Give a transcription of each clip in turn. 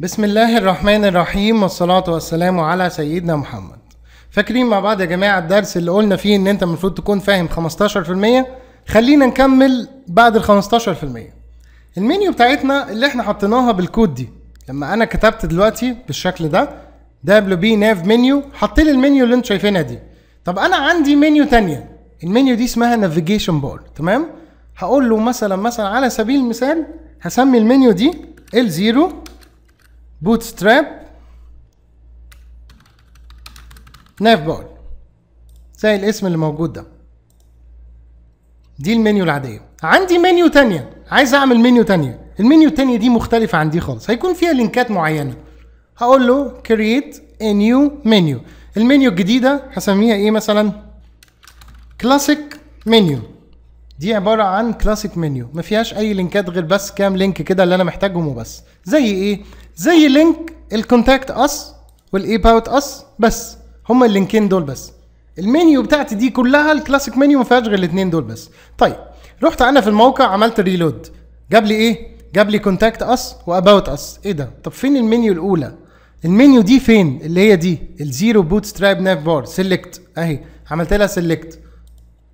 بسم الله الرحمن الرحيم والصلاة والسلام على سيدنا محمد فاكرين مع بعض يا جماعة الدرس اللي قلنا فيه ان انت المفروض تكون فاهم 15% خلينا نكمل بعد ال 15% المنيو بتاعتنا اللي احنا حطيناها بالكود دي لما انا كتبت دلوقتي بالشكل ده دبليو بي ناف منيو حط لي المنيو اللي انت شايفينها دي طب انا عندي منيو تانية المنيو دي اسمها نافيجيشن بار تمام هقول له مثلا مثلا على سبيل المثال هسمي المنيو دي ال0 bootstrap ناف بول زي الاسم اللي موجود ده دي المنيو العاديه عندي منيو تانية عايز اعمل منيو تانية المنيو التانية دي مختلفة عن دي خالص هيكون فيها لينكات معينة هقول له create a new menu المنيو الجديدة هسميها ايه مثلا كلاسيك منيو دي عباره عن كلاسيك منيو ما فيهاش اي لينكات غير بس كام لينك كده اللي انا محتاجهم وبس زي ايه زي لينك الكونتاكت اس والاي باوت اس بس هما اللينكين دول بس المنيو بتاعتي دي كلها الكلاسيك منيو ما فيهاش غير الاثنين دول بس طيب رحت انا في الموقع عملت ريلود جاب لي ايه جاب لي كونتاكت اس واباوت اس ايه ده طب فين المنيو الاولى المنيو دي فين اللي هي دي الزيرو بوت ستراب ناف بار سيلكت اهي عملت لها سيلكت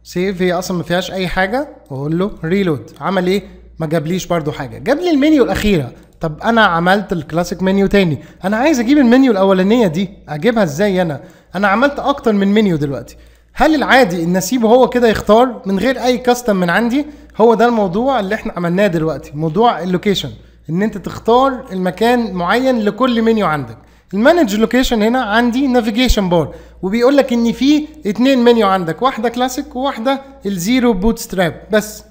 سيف هي اصلا ما فيهاش اي حاجه واقول له ريلود عمل ايه ما جابليش برضو حاجه جاب لي المنيو الاخيره طب انا عملت الكلاسيك منيو تاني انا عايز اجيب المنيو الاولانيه دي اجيبها ازاي انا انا عملت اكتر من منيو دلوقتي هل العادي ان اسيبه هو كده يختار من غير اي كاستم من عندي هو ده الموضوع اللي احنا عملناه دلوقتي موضوع اللوكيشن ان انت تختار المكان معين لكل منيو عندك المانج لوكيشن هنا عندي نافيجيشن بار وبيقول لك ان في اتنين منيو عندك واحده كلاسيك وواحده الزيرو بوت ستراب بس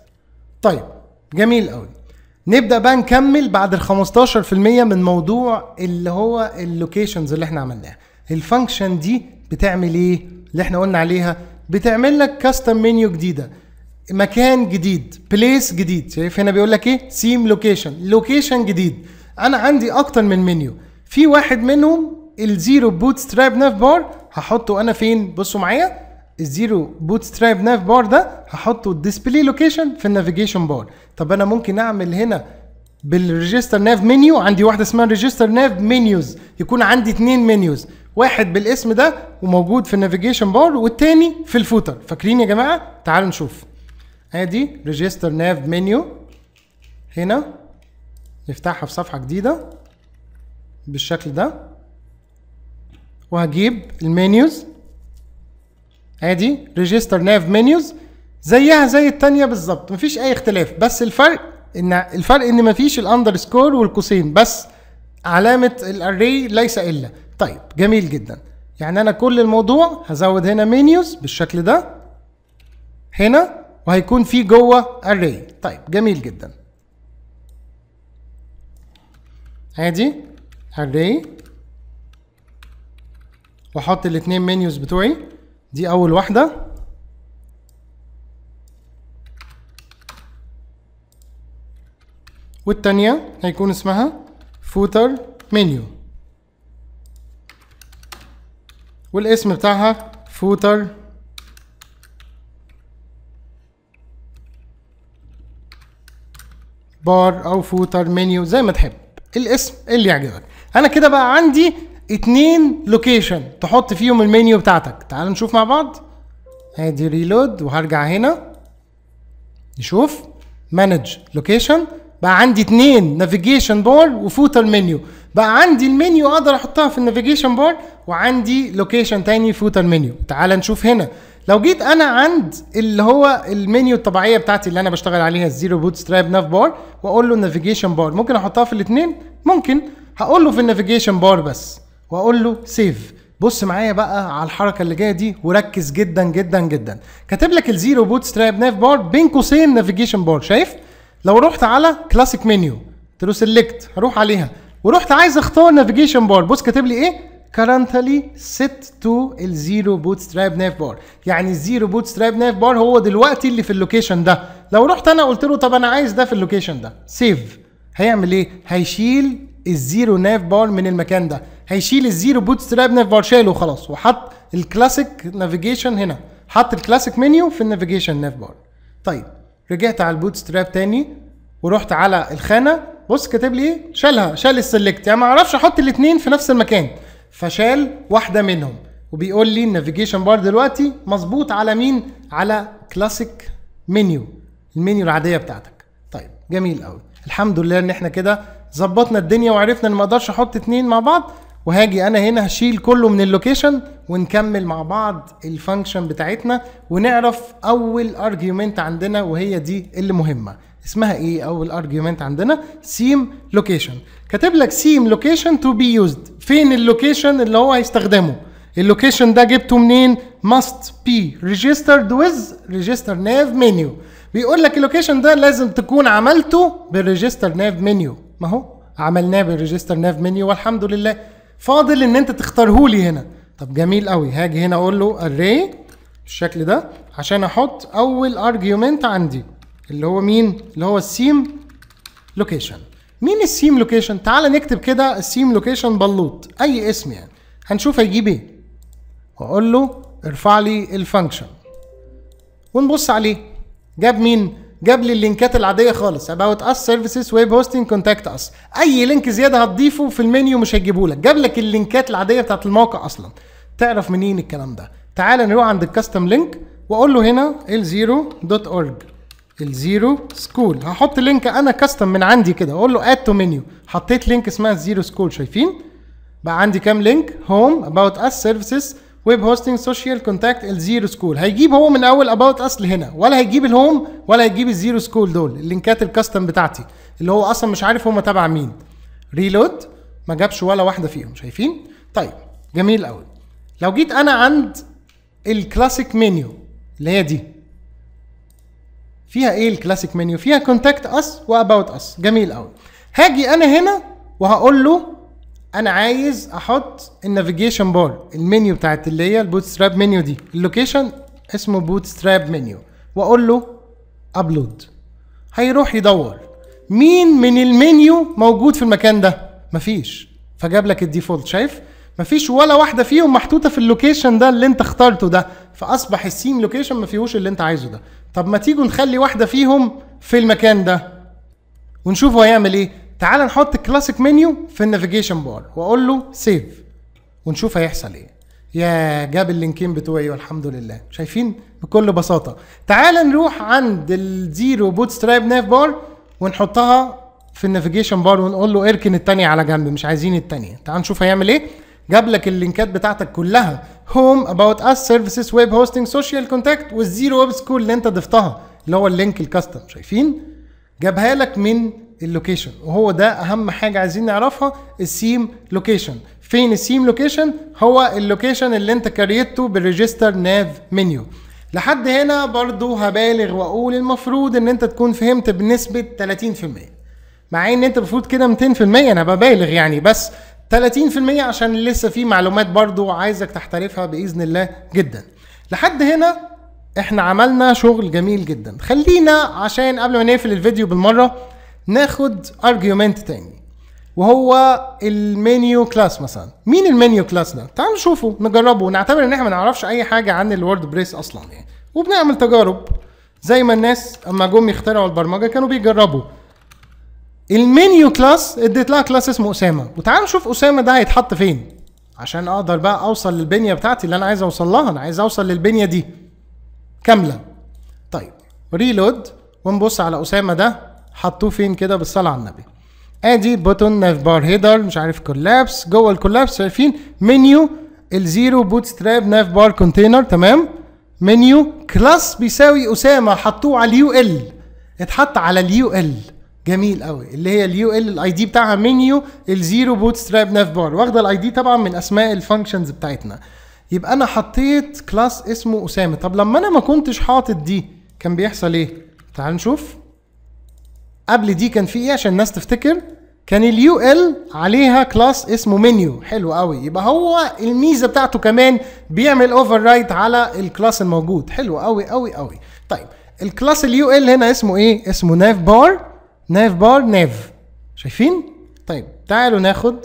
طيب جميل قوي نبدا بقى نكمل بعد ال 15% من موضوع اللي هو اللوكيشنز اللي احنا عملناها الفانكشن دي بتعمل ايه اللي احنا قلنا عليها بتعمل لك كاستم منيو جديده مكان جديد بليس جديد شايف هنا بيقول لك ايه سيم لوكيشن لوكيشن جديد انا عندي اكتر من منيو في واحد منهم الزيرو بوت ستراب ناف بار هحطه انا فين بصوا معايا الزيرو بوت ستراب ناف بار ده هحطه الديسبلاي لوكيشن في النافيجيشن بار طب انا ممكن اعمل هنا بالريجستر ناف منيو عندي واحده اسمها ريجستر ناف منيوز يكون عندي اثنين منيوز واحد بالاسم ده وموجود في النافيجيشن بار والتاني في الفوتر فاكرين يا جماعه تعالوا نشوف ادي ريجستر ناف منيو هنا نفتحها في صفحه جديده بالشكل ده وهجيب المنيوز ادي ريجستر ناف منيوز زيها زي التانية بالظبط مفيش اي اختلاف بس الفرق ان الفرق ان مفيش الاندر سكور والقوسين بس علامة الاري ليس الا طيب جميل جدا يعني انا كل الموضوع هزود هنا منيوز بالشكل ده هنا وهيكون في جوه اري طيب جميل جدا ادي array واحط الاثنين منيوز بتوعي دي اول واحده والتانية هيكون اسمها footer menu والاسم بتاعها footer بار او footer menu زي ما تحب الاسم إيه اللي يعجبك انا كده بقى عندي اتنين لوكيشن تحط فيهم المنيو بتاعتك تعال نشوف مع بعض ادي ريلود وهرجع هنا نشوف مانج لوكيشن بقى عندي اتنين نافيجيشن بار وفوتر منيو بقى عندي المنيو اقدر احطها في النافيجيشن بار وعندي لوكيشن تاني فوتر منيو تعال نشوف هنا لو جيت انا عند اللي هو المنيو الطبيعيه بتاعتي اللي انا بشتغل عليها الزيرو بوت ستراب ناف بار واقول له النافيجيشن بار ممكن احطها في الاثنين ممكن هقول له في النافيجيشن بار بس واقول له سيف بص معايا بقى على الحركه اللي جايه دي وركز جدا جدا جدا كاتب لك الزيرو بوت ستراب ناف بار بين قوسين نافيجيشن بار شايف لو رحت على كلاسيك منيو تروس سيلكت هروح عليها ورحت عايز اختار نافيجيشن بار بص كاتب لي ايه currently set to الزيرو بوت ستراب ناف بار يعني الزيرو بوت ستراب ناف بار هو دلوقتي اللي في اللوكيشن ده لو رحت انا قلت له طب انا عايز ده في اللوكيشن ده سيف هيعمل ايه هيشيل الزيرو ناف بار من المكان ده هيشيل الزيرو بوت ستراب ناف بار شايله خلاص وحط الكلاسيك نافيجيشن هنا حط الكلاسيك منيو في النافيجيشن ناف بار طيب رجعت على البوت ستراب تاني ورحت على الخانه بص كاتب لي ايه شالها شال السلكت يعني ما اعرفش احط الاثنين في نفس المكان فشال واحده منهم وبيقول لي النافيجيشن بار دلوقتي مظبوط على مين على كلاسيك منيو المنيو العاديه بتاعتك طيب جميل قوي الحمد لله ان احنا كده ظبطنا الدنيا وعرفنا ان ما اقدرش احط اتنين مع بعض وهاجي انا هنا هشيل كله من اللوكيشن ونكمل مع بعض الفانكشن بتاعتنا ونعرف اول ارجيومنت عندنا وهي دي اللي مهمه اسمها ايه او الارجيومنت عندنا سيم لوكيشن كاتب لك سيم لوكيشن تو بي يوزد فين اللوكيشن اللي هو هيستخدمه اللوكيشن ده جبته منين ماست بي ريجسترد ويز ريجستر ناف منيو بيقول لك اللوكيشن ده لازم تكون عملته بالريجستر ناف منيو ما هو عملناه بالريجستر ناف منيو والحمد لله فاضل ان انت تختاره لي هنا طب جميل قوي هاجي هنا اقول له اري بالشكل ده عشان احط اول ارجيومنت عندي اللي هو مين اللي هو السيم لوكيشن مين السيم لوكيشن تعال نكتب كده السيم لوكيشن بلوط اي اسم يعني هنشوف هيجيب ايه واقول له ارفع لي الفانكشن ونبص عليه جاب مين جاب لي اللينكات العاديه خالص اباوت اس سيرفيسز ويب هوستنج كونتاكت اس اي لينك زياده هتضيفه في المنيو مش هيجيبه لك جاب لك اللينكات العاديه بتاعت الموقع اصلا تعرف منين الكلام ده تعال نروح عند الكاستم لينك واقول له هنا ال 0org الزيرو سكول هحط لينك انا كاستم من عندي كده اقول له اد تو منيو حطيت لينك اسمها الزيرو سكول شايفين بقى عندي كام لينك هوم اباوت اس سيرفيسز ويب هوستنج سوشيال كونتاكت الزيرو سكول هيجيب هو من اول اباوت اس لهنا ولا هيجيب الهوم ولا هيجيب الزيرو سكول دول اللينكات الكاستم بتاعتي اللي هو اصلا مش عارف هم تبع مين ريلود ما جابش ولا واحده فيهم شايفين طيب جميل قوي لو جيت انا عند الكلاسيك منيو اللي هي دي فيها ايه الكلاسيك منيو فيها كونتاكت اس واباوت اس جميل قوي هاجي انا هنا وهقول له انا عايز احط النافيجيشن بار المنيو بتاعت اللي هي البوت ستراب منيو دي اللوكيشن اسمه بوت ستراب منيو واقول له ابلود هيروح يدور مين من المنيو موجود في المكان ده مفيش فجاب لك الديفولت شايف مفيش ولا واحده فيهم محطوطه في اللوكيشن ده اللي انت اخترته ده فاصبح السيم لوكيشن ما فيهوش اللي انت عايزه ده طب ما تيجوا نخلي واحده فيهم في المكان ده ونشوف هو هيعمل ايه تعال نحط الكلاسيك منيو في النافيجيشن بار واقول له سيف ونشوف هيحصل ايه يا جاب اللينكين بتوعي والحمد لله شايفين بكل بساطه تعال نروح عند الزيرو بوت سترايب ناف بار ونحطها في النافيجيشن بار ونقول له اركن التانية على جنب مش عايزين التانية تعال نشوف هيعمل ايه جاب لك اللينكات بتاعتك كلها هوم اباوت اس سيرفيسز ويب هوستنج سوشيال كونتاكت والزيرو ويب سكول اللي انت ضفتها اللي هو اللينك الكاستم شايفين جابها لك من اللوكيشن وهو ده اهم حاجه عايزين نعرفها السيم لوكيشن فين السيم لوكيشن هو اللوكيشن اللي انت كريته بالريجستر ناف منيو لحد هنا برضو هبالغ واقول المفروض ان انت تكون فهمت بنسبه 30% مع ان انت المفروض كده 200% انا ببالغ يعني بس 30% عشان لسه في معلومات برضو عايزك تحترفها باذن الله جدا لحد هنا احنا عملنا شغل جميل جدا خلينا عشان قبل ما نقفل الفيديو بالمره ناخد ارجيومنت تاني وهو المنيو كلاس مثلا مين المنيو كلاس ده تعالوا نشوفه نجربه ونعتبر ان احنا ما نعرفش اي حاجه عن بريس اصلا يعني وبنعمل تجارب زي ما الناس اما جم يخترعوا البرمجه كانوا بيجربوا المنيو كلاس اديت لها كلاس اسمه اسامه وتعالوا نشوف اسامه ده هيتحط فين عشان اقدر بقى اوصل للبنيه بتاعتي اللي انا عايز اوصل لها انا عايز اوصل للبنيه دي كامله طيب ريلود ونبص على اسامه ده حطوه فين كده بالصلاه على النبي ادي بوتون ناف بار هيدر مش عارف كولابس جوه الكولابس شايفين منيو الزيرو بوت ستراب ناف بار كونتينر تمام منيو كلاس بيساوي اسامه حطوه على اليو ال اتحط على اليو ال جميل قوي اللي هي اليو ال الاي دي بتاعها منيو الزيرو بوت ستراب ناف بار واخده الاي دي طبعا من اسماء الفانكشنز بتاعتنا يبقى انا حطيت كلاس اسمه اسامه طب لما انا ما كنتش حاطط دي كان بيحصل ايه تعال نشوف قبل دي كان في ايه عشان الناس تفتكر كان اليو ال عليها كلاس اسمه منيو حلو قوي يبقى هو الميزه بتاعته كمان بيعمل اوفر رايت على الكلاس الموجود حلو قوي قوي قوي طيب الكلاس اليو ال هنا اسمه ايه اسمه ناف بار ناف بار ناف شايفين طيب تعالوا ناخد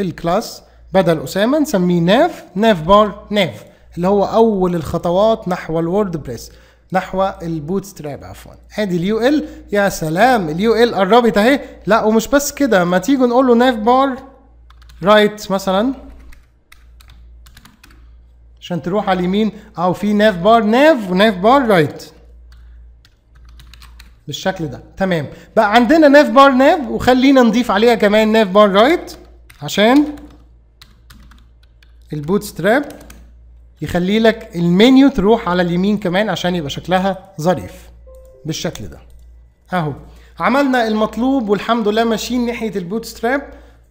الكلاس بدل اسامه نسميه ناف ناف بار ناف اللي هو اول الخطوات نحو الورد بريس نحو البوت ستراب عفوا ادي اليو ال يا سلام اليو ال قربت اهي لا ومش بس كده ما تيجوا نقول له ناف بار رايت مثلا عشان تروح على اليمين او في ناف بار ناف وناف بار رايت بالشكل ده تمام بقى عندنا ناف بار ناف وخلينا نضيف عليها كمان ناف بار رايت عشان البوت ستراب يخلي لك المنيو تروح على اليمين كمان عشان يبقى شكلها ظريف بالشكل ده اهو عملنا المطلوب والحمد لله ماشيين ناحيه البوت ستراب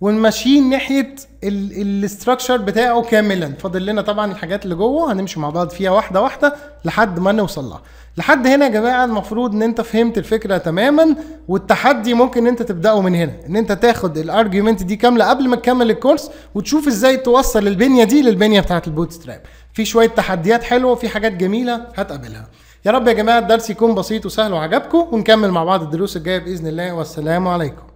ونمشيه ناحيه الاستراكشر بتاعه كاملا فاضل لنا طبعا الحاجات اللي جوه هنمشي مع بعض فيها واحده واحده لحد ما نوصل لها لحد هنا يا جماعه المفروض ان انت فهمت الفكره تماما والتحدي ممكن ان انت تبداه من هنا ان انت تاخد الارجيومنت دي كامله قبل ما تكمل الكورس وتشوف ازاي توصل البنيه دي للبنيه بتاعه البوت ستراب في شويه تحديات حلوه وفي حاجات جميله هتقابلها يا رب يا جماعه الدرس يكون بسيط وسهل وعجبكم ونكمل مع بعض الدروس الجايه باذن الله والسلام عليكم